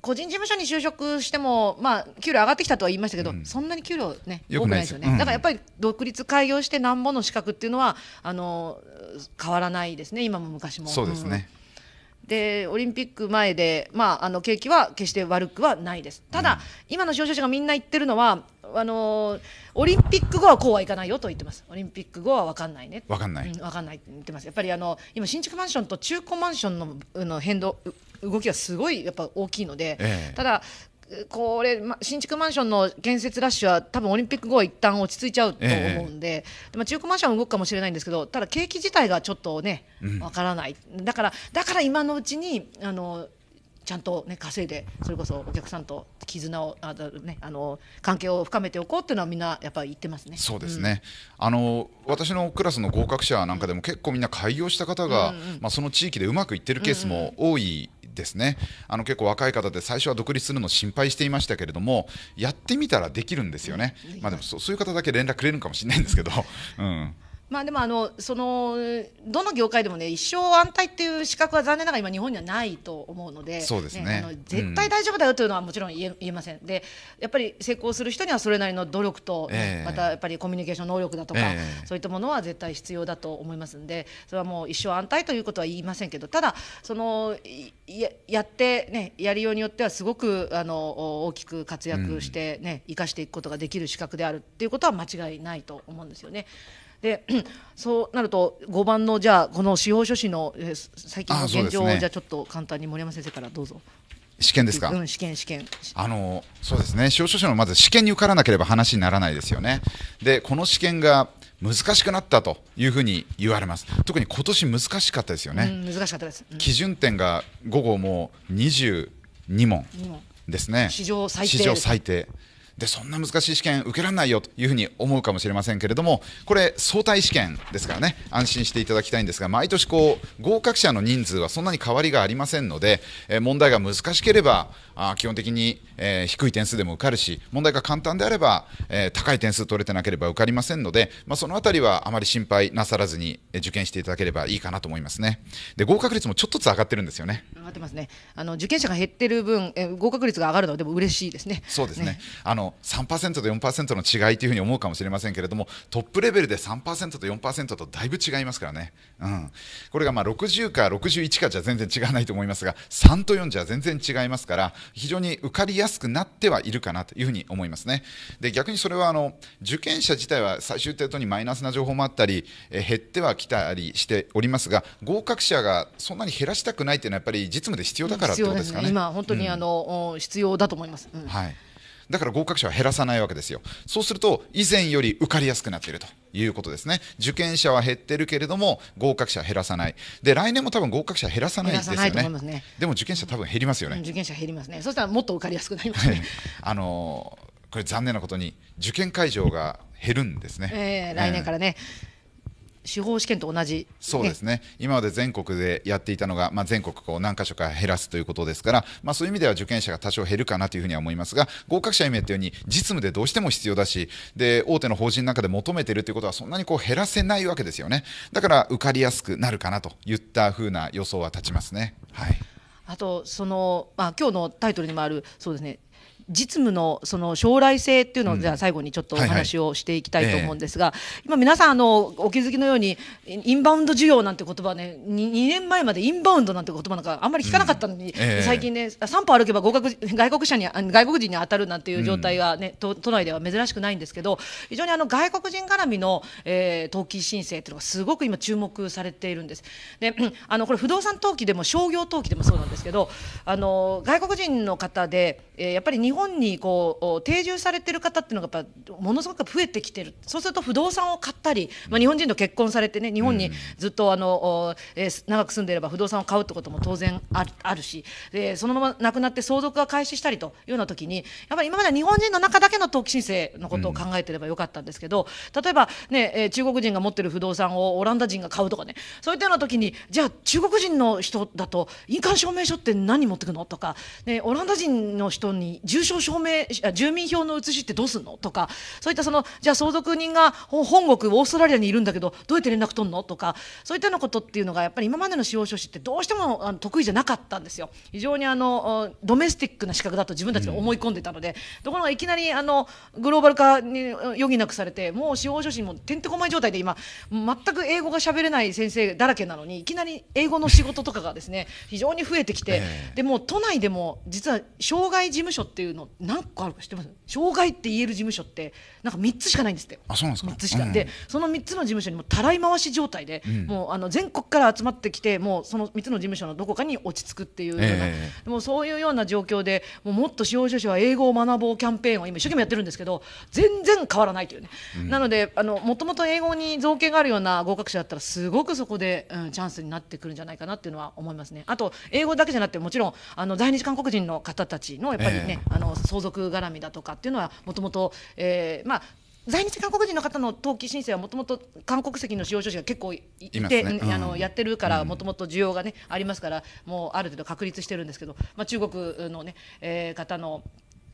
[SPEAKER 1] 個人事務所に就職しても、まあ、給料上がってきたとは言いましたけど、うん、そんなに給料ね、多くないですよね、うん、だからやっぱり独立開業してなんぼの資格っていうのはあの変わらないですね、今も昔も。そうですね、うん、でオリンピック前で、まあ、あの景気は決して悪くはないです、ただ、今の消費者がみんな言ってるのは、あのオリンピック後はこうはいかないよと言ってます、オリンピック後は分かんないね、分かんない、うん、分かんないって言ってます、やっぱりあの今、新築マンションと中古マンションのの変動、動きはすごいやっぱ大きいので、ええ、ただ、これ、ま、新築マンションの建設ラッシュは多分オリンピック後は一旦落ち着いちゃうと思うんで、えまあ、中古マンションは動くかもしれないんですけどただ景気自体がちょっとねわからない、うん、だからだから今のうちにあのちゃんと、ね、稼いでそれこそお客さんと絆をあ、ね、あの関係を深めておこうっていうのはみんなやっぱり言ってますねそうですね、
[SPEAKER 2] うん、あの私のクラスの合格者なんかでも結構みんな開業した方が、うんうん、まあ、その地域でうまくいってるケースも多いですねあの結構若い方で最初は独立するの心配していましたけれどもやってみたらできるんですよね、まあ、でもそういう方だけ連絡くれるかもしれないんですけど。うん
[SPEAKER 1] まあでもあのそのどの業界でもね一生安泰っていう資格は残念ながら今日本にはないと思うのでそうですね、ね、絶対大丈夫だよというのはもちろん言えうん、言えませんでやっぱり成功する人にはそれなりの努力と、ねえー、またやっぱりコミュニケーション能力だとか、えー、そういったものは絶対必要だと思いますんでそれはもう一生安泰ということは言いませんけどただそのややってねやりようによってはすごくあの大きく活躍してね、うん、生かしていくことができる資格であるっていうことは間違いないと思うんですよね。で そうなると5番のじゃあこの司法書士の、最近の現状を、じゃあちょっと簡単に森山先生からどうぞ。
[SPEAKER 2] 試験ですか、うん、試験試験あのそうですね司法書士のまず試験に受からなければ話にならないですよねでこの試験が難しくなったというふうに言われます特に今年難しかったですよね、うん、
[SPEAKER 1] 難しかったです、うん、基
[SPEAKER 2] 準点が午後もう22問ですね史上最低でそんな難しい試験受けられないよというふうに思うかもしれませんけれどもこれ相対試験ですからね安心していただきたいんですが毎年こう合格者の人数はそんなに変わりがありませんので、え問題が難しければあ基本的に、え低い点数でも受かるし問題が簡単であれば、え高い点数取れてなければ受かりませんので、まあ、その辺りはあまり心配なさらずに受験していただければいいかなと思いますねで合格率もちょっとずつ上がってるんですよね。
[SPEAKER 1] がってますね。あの受験者が減ってる分、え合格率が上がるのでも嬉しいですね。そうですね。ね
[SPEAKER 2] あの3%と4%の違いというふうに思うかもしれませんけれども、トップレベルで3%と4%とだいぶ違いますからね。うん。これがまあ60か61かじゃ全然違わないと思いますが、3と4じゃ全然違いますから、非常に受かりやすくなってはいるかなというふうに思いますね。で逆にそれはあの受験者自体は最終程度にマイナスな情報もあったり、え減ってはきたりしておりますが、合格者がそんなに減らしたくないというのはやっぱり実務で必要だからってことですかね。ね今本当にあ
[SPEAKER 1] の、うん、必要だと思います。うん、
[SPEAKER 2] はい。だから合格者は減らさないわけですよ。そうすると、以前より受かりやすくなっているということですね。受験者は減ってるけれども、合格者減らさない。で、来年も多分合格者減らさないですよね。ねでも受験者多分減りますよね、うん、受
[SPEAKER 1] 験者減りますね。そしたらもっと受かりやすくなりますね。
[SPEAKER 2] あのー、これ残念なことに、受験会場が減るんですね。えー、来年から
[SPEAKER 1] ね。えー司法試験と同じ、そうです
[SPEAKER 2] ね、今まで全国でやっていたのが、まあ、全国を何箇所か減らすということですから、まあ、そういう意味では受験者が多少減るかなというふうには思いますが、合格者に見えたように、実務でどうしても必要だし、で大手の法人の中で求めているということは、そんなにこう減らせないわけですよね、だから受かりやすくなるかなといったふうな予想は立ちますね。はい
[SPEAKER 1] あとその、まあ今日のタイトルにもあるそうですね実務のその将来性っていうのを、じゃあ最後にちょっとお話をしていきたいと思うんですが、はいはい今皆さんあのお気づきのようにインバウンド需要なんて言葉ね 2, 2, 年前までインバウンドなんて言葉なんかあんまり聞かなかったのに、うんえー、最近ね3歩歩けば合格外国者に外国人に当たるなんていう状態が、ね、うん、都内では珍しくないんですけど非常にあの外国人絡みの、えー、登記申請っていうのがすごく今注目されているんです。で あのこれ不動産登記でも商業登記でもそうなんですけどあの外国人の方で、えー、やっぱり日本本にこう定住されてる方っていうのがやっぱものすごく増えてきてるそうすると不動産を買ったり、まあ、日本人と結婚されてね日本にずっとあの、えー、長く住んでいれば不動産を買うってことも当然あるあるしでそのまま亡くなって相続が開始したりというような時にやっぱり今までは日本人の中だけの登記申請のことを考えてればよかったんですけど、例えば、ねえ中国人が持ってる不動産をオランダ人が買うとかねそういったような時にじゃあ中国人の人だと印鑑証明書って何持ってくのとか、ね、オランダ人の人に住所所証明住民票の写しってどうすんのとかそういったそのじゃあ相続人が本国オーストラリアにいるんだけどどうやって連絡取るのとかそういったようなことっていうのがやっぱり今までの司法書士ってどうしてもあの得意じゃなかったんですよ。非常にあのドメスティックな資格だと自分たちが思い込んでたので、うん、ところがいきなりあのグローバル化に余儀なくされてもう司法書士もてんてこまい状態で今全く英語が喋れない先生だらけなのにいきなり英語の仕事とかがですね非常に増えてきて、えー、でも都内でも実は障害事務所っていうのの何個あるか知ってます障害って言える事務所ってなんか3つしかないんですってあそうなんですか3つしか、うん、でその3つの事務所にもたらい回し状態で、うん、もうあの全国から集まってきてもうその3つの事務所のどこかに落ち着くっていうような、えー、もうそういうような状況でもうもっと司法書士は英語を学ぼうキャンペーンを今一生懸命やってるんですけど全然変わらないというね、うん、なのであのもともと英語に造形があるような合格者だったらすごくそこで、うん、チャンスになってくるんじゃないかなっていうのは思いますねあと英語だけじゃなくてもちろんあの在日韓国人の方たちのやっぱりね、えー、あの相続絡みだとかっていうのはもともと、えまあ在日韓国人の方の登記申請はもともと韓国籍の使用書士が結構いて、ねうん、あのやってるからもともと需要が、ね、ありますからもうある程度確立してるんですけど、まあ、中国のね、えー、方の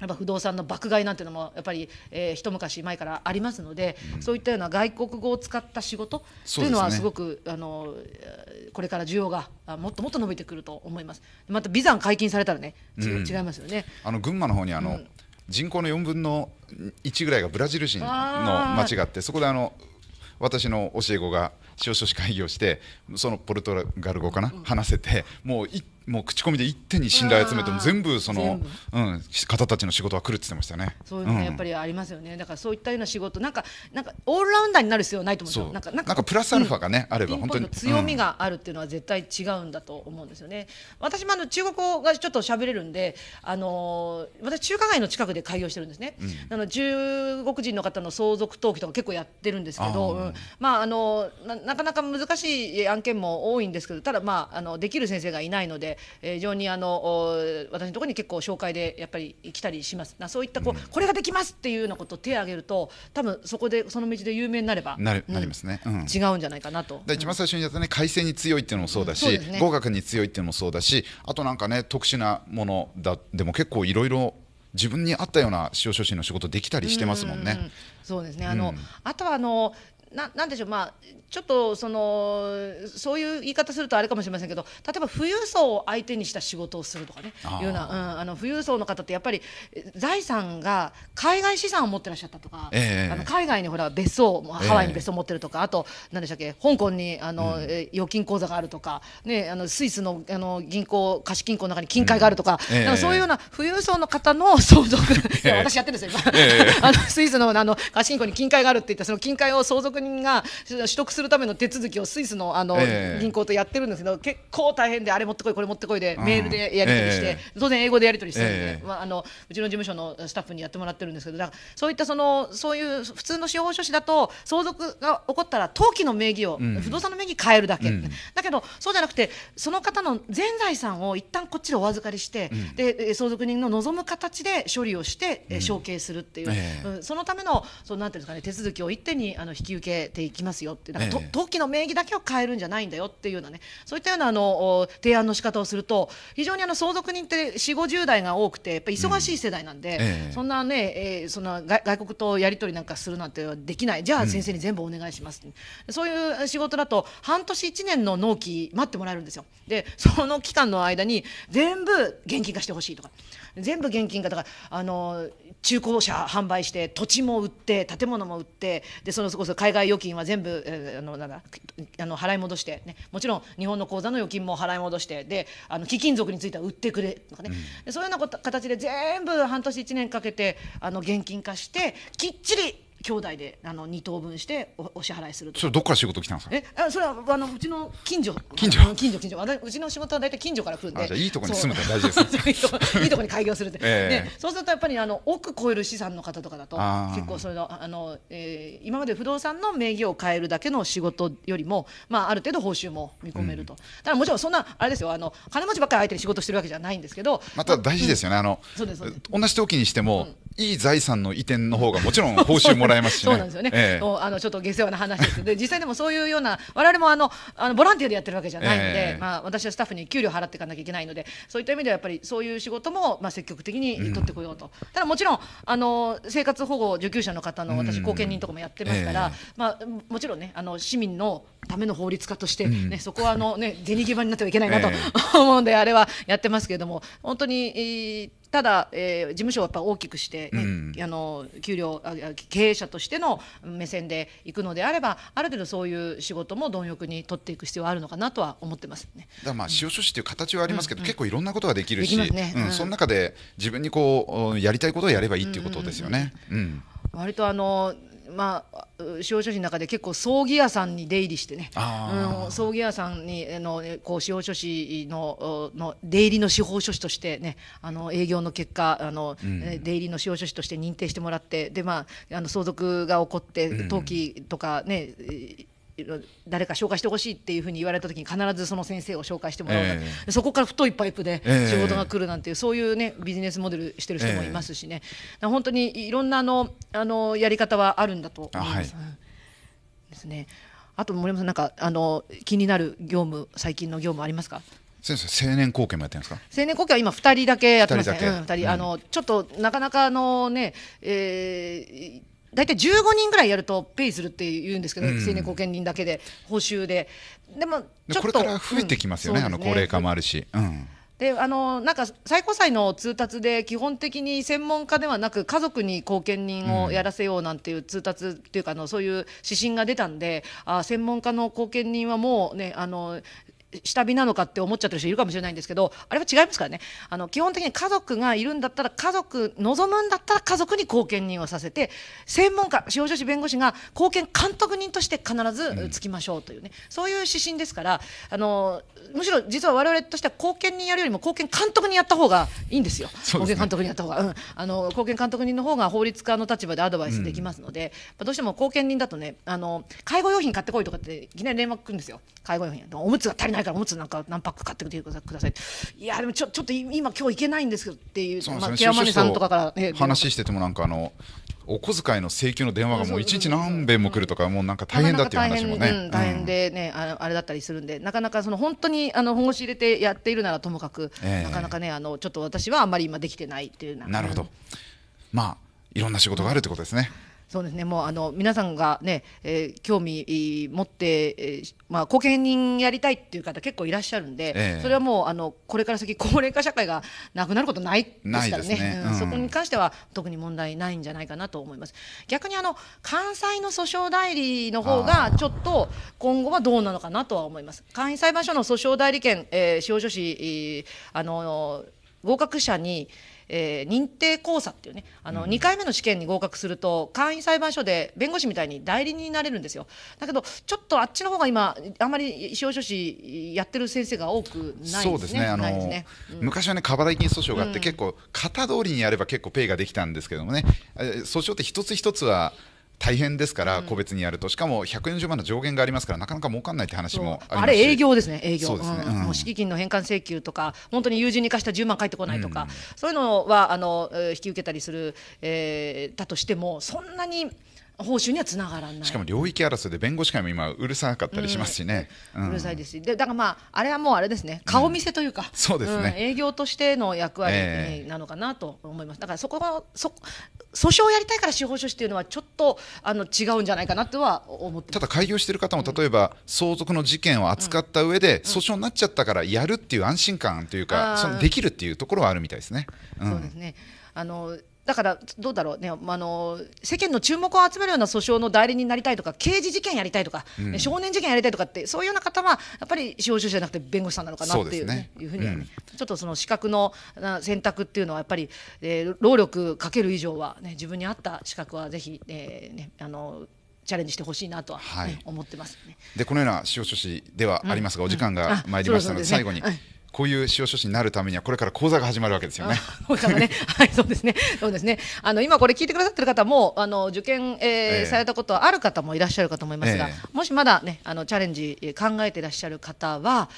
[SPEAKER 1] やっぱ不動産の爆買いなんていうのもやっぱり、えー、一昔前からありますので、うん、そういったような外国語を使った仕事というのはすごく、ね、あのこれから需要がもっともっと伸びてくると思いますまたビザ解禁されたらね、うん、違いますよね
[SPEAKER 2] あの群馬の方にあの、うん人口の4分の1ぐらいがブラジル人の町があってそこであの私の教え子が。司法書士会議をしてそのポルトガル語かな、話せてもう一もう口コミで一手に信頼集めても全部その、うん、方たちの仕事は来るって言ってましたね。そういうのやっぱり
[SPEAKER 1] ありますよね。だからそういったような仕事なんかなんかオールラウンダーになる必要ないと思うんですよ。なんかなんかプラスアルフ
[SPEAKER 2] ァがね、あれば本当に強み
[SPEAKER 1] があるっていうのは絶対違うんだと思うんですよね。私もあの中国語がちょっと喋れるんで、あの私中華街の近くで開業してるんですね。あの中国人の方の相続登記とか結構やってるんですけど、まああのなかなか難しい案件も多いんですけど、ただまああのできる先生がいないので。え非常にあの私のところに結構紹介でやっぱり来たりしますなそういったこう、うん、これができますっていうようなことを手を挙げると多分そこでその道で有名になればなる、うん、なり
[SPEAKER 2] ますね、うん、違
[SPEAKER 1] うんじゃないかなと。
[SPEAKER 2] 一番最初にやったね改正に強いっていうのもそうだし、ね、合格に強いっていうのもそうだしあとなんかね特殊なものだでも結構いろいろ自分に合ったような司法書士の仕事できたりしてますもんね。うんうん、
[SPEAKER 1] そうですね。あの、あとはあのななんでしょう、まあ、ちょっとそのそういう言い方するとあれかもしれませんけど例えば富裕層を相手にした仕事をするとかねいうような、うん、あの富裕層の方ってやっぱり財産が海外資産を持ってらっしゃったとか、えー、あの海外にほら別荘ハワイに別荘を持ってるとか、えー、あと何でしたっけ香港にあの、うん、預金口座があるとか、ね、あのスイスのあの銀行貸金庫の中に金塊があるとかうん、えー、なんかそういうような富裕層の方の相続いや私やってるんですよ今、あのスイスのあの貸金庫に金塊があるって言ったその金塊を相続人が取得するための手続きをスイスのあの、銀行とやってるんですけど結構大変であれ持ってこいこれ持ってこいでメールでやり取りして、当然英語でやり取りしてるんで、まあ、あのうちの事務所のスタッフにやってもらってるんですけどだからそういったそのそういう普通の司法書士だと相続が起こったら登記の名義を、不動産の名義変えるだけ、だけどそうじゃなくてその方の全財産を一旦こっちでお預かりして、で相続人の望む形で処理をして、うん、承継するっていう、そのためのそのなんていうんですかね手続きを一手にあの引き受けげていきますよってなんか、ええ、登記の名義だけを変えるんじゃないんだよっていうようなねそういったようなあの提案の仕方をすると非常にあの相続人って4 5 0代が多くてやっぱ忙しい世代なんで、うんえ、そんなね、えー、そんな外国とやり取りなんかするなんてできないじゃあ先生に全部お願いします、うん、そういう仕事だと半年1年の納期待ってもらえるんですよでその期間の間に全部現金化してほしいとか全部現金化とかあの中古車販売して土地も売って建物も売ってでそのこそ海外預金は全部、えー、あのなんだあの払い戻して、ね、もちろん日本の口座の預金も払い戻してであの貴金属については売ってくれとかね、うん、そういうような形で全部半年1年かけてあの現金化してきっちり兄弟であの二等分しておお支払いするそれどっ
[SPEAKER 2] から仕事来たんですかえ
[SPEAKER 1] あそれはあのうちの近所近所近所近所私うちの仕事は大体近所から来るんでいいところに住むって大事ですね いいとこに開業するって、えー、そうするとやっぱりあの億超える資産の方とかだと結構それのあの、えー、今まで不動産の名義を変えるだけの仕事よりも、まあ、ある程度報酬も見込めると、うん、だからもちろんそんなあれですよあの金持ちばっかり相手に仕事してるわけじゃないんですけどまた大事ですよ
[SPEAKER 2] ね、うん、あの同じ時にしても、うん、いい財産の移転の方がもちろん報酬もらえらえますし、ね、そうなんですよね、ええ、
[SPEAKER 1] あのちょっと下世話な話ですで実際でもそういうような我々もあのあのボランティアでやってるわけじゃないので、え、まあ、私はスタッフに給料払っていかなきゃいけないのでそういった意味ではやっぱりそういう仕事も、まあ、積極的に取ってこようと、うん、ただもちろんあの生活保護受給者の方の私後見人とかもやってますから、うん、まあ、もちろんねあの市民のための法律家としてね、うん、そこはあの、ね、銭際になってはいけないなと思うんで、あれはやってますけれども本当に、えーただ、えー、事務所をやっぱ大きくして、ね、うん、あの給料経営者としての目線でいくのであればある程度そういう仕事も貪欲に取っていく必要はあるのかなとは思ってますね。
[SPEAKER 2] だまあ使用書士という形はありますけど、うん、結構いろんなことができるし、うん、その中で自分にこうやりたいことをやればいいっていうことですよね。うん
[SPEAKER 1] 割とあのまあ、司法書士の中で結構葬儀屋さんに出入りしてね、
[SPEAKER 2] う
[SPEAKER 1] ん、葬儀屋さんにのこう司法書士のの出入りの司法書士としてねあの営業の結果あの、うん、出入りの司法書士として認定してもらってで、まあ、あの相続が起こって登記とかね、うん誰か紹介してほしいっていうふうに言われた時に必ずその先生を紹介してもらう、えー、そこから太いパイプで仕事が来るなんていう、えー、そういうねビジネスモデルしてる人もいますしね、えー、本当にいろんなあのあのやり方はあるんだと思います。はい、ですね。あと森山さんなんかあの気になる業務最近の業務ありますか？
[SPEAKER 2] 先生青年貢献もやってるんですか
[SPEAKER 1] 青年貢献は今2人だけやってますね2人,、うん、2人、うん、あのちょっとなかなかあのね、えー、大体15人ぐらいやるとペイするって言うんですけど、うん、成年後見人だけで報酬ででもちょっとこれから増えてきますよねうんね、あの高齢化
[SPEAKER 2] もあるし、うん、
[SPEAKER 1] であのなんか最高裁の通達で基本的に専門家ではなく家族に後見人をやらせようなんていう通達っていうかあのそういう指針が出たんであ専門家の後見人はもうねあの下火なのかって思っちゃってる人いるかもしれないんですけどあれは違いますからねあの基本的に家族がいるんだったら家族望むんだったら家族に貢献人をさせて専門家司法書士弁護士が貢献監督人として必ずつきましょうというね、うん、そういう指針ですからあのむしろ実は我々としては貢献人やるよりも貢献監督にやった方がいいんですよ、ね、貢献監督にやった方が、うん、あの貢献監督人の方が法律家の立場でアドバイスできますので、うん、どうしても貢献人だとねあの介護用品買ってこいとかっていきなり連絡くるんですよ介護用品おむつが足りないないからおむつなんか何パック買ってきてくださいいやでもちょちょっと今今日行けないんですけどっていうまあ、ケアさんとかから、ね、話し
[SPEAKER 2] ててもなんかあのお小遣いの請求の電話がもう一日何遍も来るとか、もうなんか大変だっていう話もね。大変
[SPEAKER 1] でね、あ、あれだったりするんで、なかなかその本当にあの本腰入れてやっているならともかく、えなかなかね、あのちょっと私はあんまり今できてないっていうな。なるほど。
[SPEAKER 2] まあ、いろんな仕事があるってことですね。
[SPEAKER 1] そうですね、もうあの皆さんがね、えー、興味持って、えー、まあ後見人やりたいっていう方結構いらっしゃるんで、えー、それはもうあのこれから先高齢化社会がなくなることないですからね、ねうん、そこに関しては特に問題ないんじゃないかなと思います。逆にあの関西の訴訟代理の方がちょっと今後はどうなのかなとは思います。簡易裁判所の訴訟代理権、えー、塩女市、あの合格者に。えー、認定考査っていうねあの2回目の試験に合格すると簡易裁判所で弁護士みたいに代理人になれるんですよだけどちょっとあっちの方が今あんまり司法書士やってる先生が多くないですね、あの、
[SPEAKER 2] 昔はね過払い金訴訟があって、結構型通りにやれば結構ペイができたんですけどもね訴訟って一つ一つは大変ですから、個別にやるとしかも140万の上限がありますからなかなか儲かんないって話もあれ営業
[SPEAKER 1] ですね営業ねもう敷金の返還請求とか本当に友人に貸した10万返ってこないとか、そういうのはあの引き受けたりする、えー、だとしてもそんなに。報酬にはつながらない
[SPEAKER 2] しかも領域争いで弁護士会も今うるさかったりしますしね、うんうん、うるさい
[SPEAKER 1] ですしでだからまああれはもうあれですね顔見せというか、うん、そうですね、営業としての役割なのかなと思います、えー、だからそこがそ訴訟をやりたいから司法書士というのはちょっとあの違うんじゃないかなとは思ってただ
[SPEAKER 2] 開業している方も例えば、相続の事件を扱った上で、訴訟になっちゃったからやるっていう安心感というか、そのできるっていうところはあるみたいですね。そうで
[SPEAKER 1] すねあのだからどうだろうね、あの世間の注目を集めるような訴訟の代理人になりたいとか、刑事事件やりたいとか、うん、少年事件やりたいとかって、そういうような方は、やっぱり司法書士じゃなくて弁護士さんなのかなっていう,、ねうね、いうふうに、うん、ちょっとその資格の選択っていうのは、やっぱり、えー、労力かける以上は、ね、自分に合った資格はぜひ、えーね、あのチャレンジしてほしいなとは、ねはい、思ってます、ね、
[SPEAKER 2] でこのような司法書士ではありますが、うん、お時間がまいりましたので、最後に。こういう司法書士になるためにはこれから講座が始まるわけですよね。ね
[SPEAKER 1] はい、そうですね。そうですね。あの今これ聞いてくださってる方もあの受験、えー、えー、されたことある方もいらっしゃるかと思いますが、えー、もしまだねあのチャレンジ考えていらっしゃる方は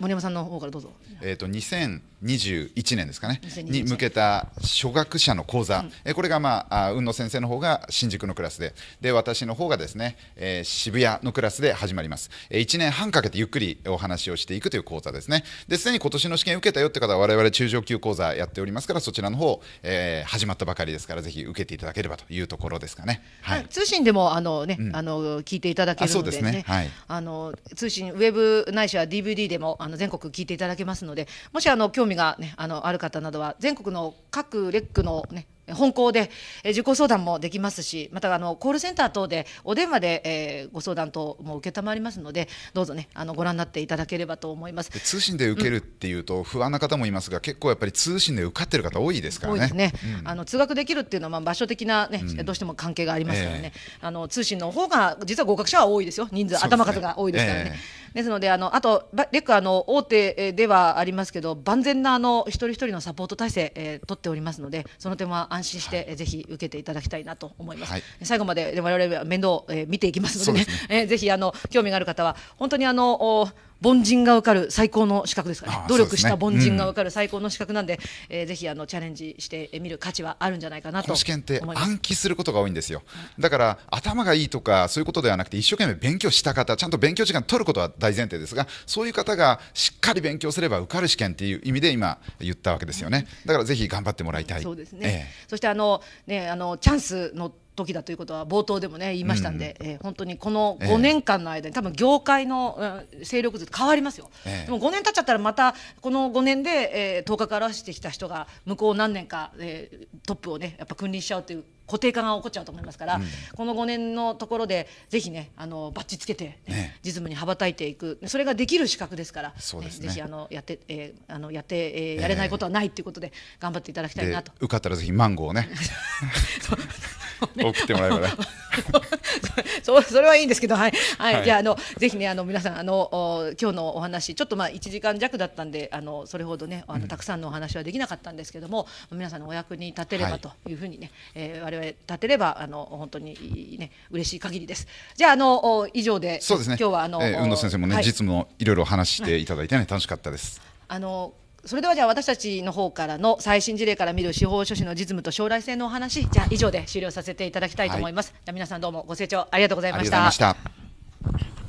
[SPEAKER 1] 森山さんの方からどうぞ。
[SPEAKER 2] えっ、ー、と二千2021年ですかね、に向けた初学者の講座、うん、これが、まあ、雲野先生の方が新宿のクラスで、で私の方がですね、えー、渋谷のクラスで始まります、え1年半かけてゆっくりお話をしていくという講座ですね、ですでに今年の試験受けたよって方は、われわれ中上級講座やっておりますから、そちらの方、えー、始まったばかりですから、ぜひ受けていただければというところですかね、
[SPEAKER 1] はい、通信でもあのね、うん、あの聞いていただけるので、ね、すね、はい、あの通信、ウェブないしは DVD でもあの全国聞いていただけますので、もしあの興味味が、ね、あのある方などは全国の各レックの、ね、本校で受講相談もできますしまたあのコールセンター等でお電話で、えー、ご相談等も承りますのでどうぞねあのご覧になっていただければと思います
[SPEAKER 2] 通信で受けるっていうと不安な方もいますが、うん、結構やっぱり通信で受かってる方多いですからね。ね
[SPEAKER 1] うん、あの通学できるっていうのはまあ場所的なね、うん、どうしても関係がありますからね、えー、あの通信の方が実は合格者は多いですよ人数、頭数が多いですからね、ねですのであのあとレクあの大手ではありますけど万全なあの一人一人のサポート体制、えー、取っておりますのでその点は安心して、はい、ぜひ受けていただきたいなと思います、はい、最後まで我々は面倒、えー、見ていきますので、ねでね、えー、ぜひあの興味がある方は本当にあのお凡人が受かる最高の資格ですかね、努力した凡人が受かる最高の資格なんで、うん、えー、ぜひあのチャレンジしてみる価値はあるんじゃないかなと試験
[SPEAKER 2] って暗記することが多いんですよ、だから頭がいいとか、そういうことではなくて、一生懸命勉強した方、ちゃんと勉強時間取ることは大前提ですが、そういう方がしっかり勉強すれば受かる試験っていう意味で今、言ったわけですよね、だからぜひ頑張ってもらいたい。そうですね、
[SPEAKER 1] えそしてあの、ね、あのチャンスの時だということは冒頭でもね言いましたんで、うん、えー、本当にこの5年間の間に、えー、多分業界の、うん、勢力図変わりますよ、えー、でも5年経っちゃったらまたこの5年で、えー、頭角を現してきた人が向こう何年か、えー、トップをねやっぱ君臨しちゃうという固定化が起こっちゃうと思いますから、うん、この5年のところでぜひねあのバッチつけて、ねね、実務に羽ばたいていくそれができる資格ですからそうです、ね、ぜひあのやって、えー、あのやって、えー、やれないことはないということで、頑張っていただきたいなと
[SPEAKER 2] 受かったらぜひマンゴーをね送ってもらえばね
[SPEAKER 1] そそれはいいんですけど、はい、はい、はい、じゃあ、あの、ぜひね、あの、皆さん、あの、お今日のお話、ちょっと、まあ、一時間弱だったんで、あの、それほどね、あの、たくさんのお話はできなかったんですけども。うん、皆さんのお役に立てればというふうにね、はい、えー、我え立てればあの本当にね嬉しい限りです。じゃああの以上でそうですね。今日はあの、えー、運動先生もね、はい、実
[SPEAKER 2] 務をいろいろ話していただいてね、楽しかったです。
[SPEAKER 1] あのそれではじゃあ私たちの方からの最新事例から見る司法書士の実務と将来性のお話じゃあ以上で終了させていただきたいと思います。はい、じゃ皆さんどうもご清聴ありがとうございました。あり
[SPEAKER 2] がとうございました。